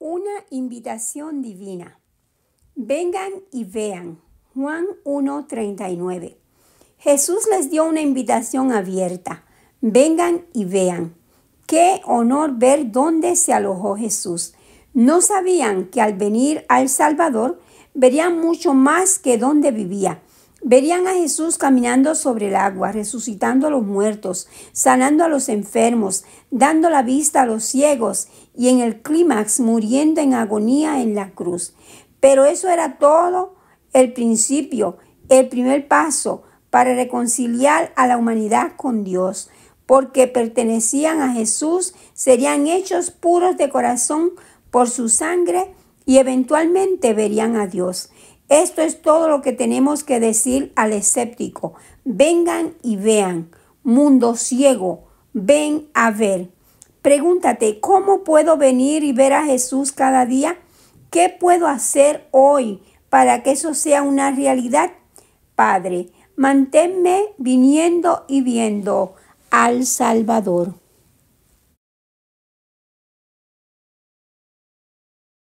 una invitación divina. Vengan y vean. Juan 1.39. Jesús les dio una invitación abierta. Vengan y vean. Qué honor ver dónde se alojó Jesús. No sabían que al venir al Salvador verían mucho más que dónde vivía Verían a Jesús caminando sobre el agua, resucitando a los muertos, sanando a los enfermos, dando la vista a los ciegos y en el clímax muriendo en agonía en la cruz. Pero eso era todo el principio, el primer paso para reconciliar a la humanidad con Dios, porque pertenecían a Jesús, serían hechos puros de corazón por su sangre y eventualmente verían a Dios. Esto es todo lo que tenemos que decir al escéptico. Vengan y vean. Mundo ciego, ven a ver. Pregúntate, ¿cómo puedo venir y ver a Jesús cada día? ¿Qué puedo hacer hoy para que eso sea una realidad? Padre, manténme viniendo y viendo al Salvador.